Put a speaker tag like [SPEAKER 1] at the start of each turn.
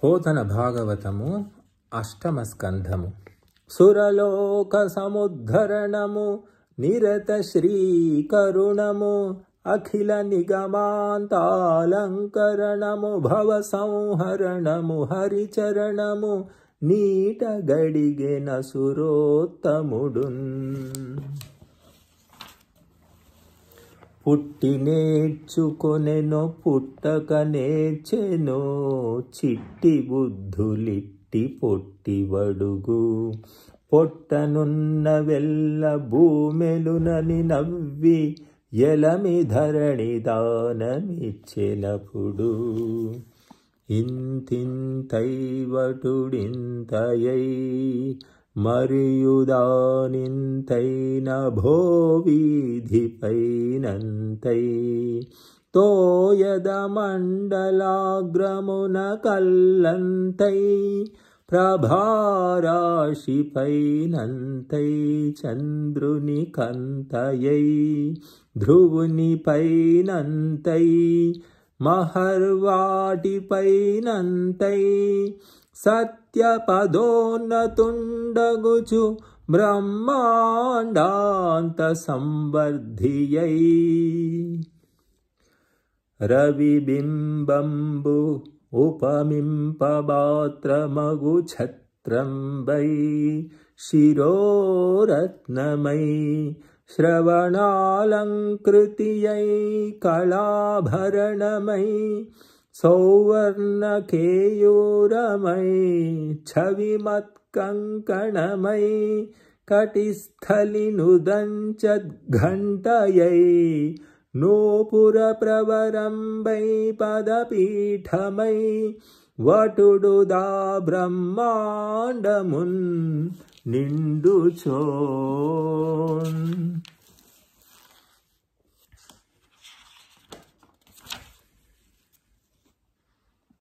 [SPEAKER 1] पोतन भागवतमु अष्टमस्कन्धमु सुरलोकसमुद्धरणमु निरतश्रीकरुणमु अखिलनिगमान्तालङ्करणमु भवसंहरणमु हरिचरणमु नीटगडिगेन सुरोत्तमुडुन् పుట్టి నేర్చుకొనెనో పుట్టక నేర్చెనో చిట్టి బుద్ధులిట్టి పొట్టి బడుగు పొట్టనున్న వెల్ల భూమెలునని నవ్వి ఎలమి ధరణి దానమిచ్చెలపుడు ఇంతింతై వటుడింతయై मर्युदानिन्तै भो भोविधिपैनन्तै तोयदमण्डलाग्रमुनकल्लन्तै प्रभाराशिपैनन्तै चन्द्रुनि कन्तयै महर्वाटिपैनन्तै सत्यपदोन्नतुण्डगुचु ब्रह्माण्डान्तसंवर्धियै रविबिम्बम्बु उपमिम्पपात्रमगुच्छत्रम्बै शिरोरत्नमयि श्रवणालङ्कृतियै कलाभरणमयि सौवर्णकेयोरमयि छविमत्कङ्कणमयि कटिस्थलिनुदञ्चद्घण्टयै पदपीठमयि वटुडुदा ब्रह्माण्डमुन् निण्डुचो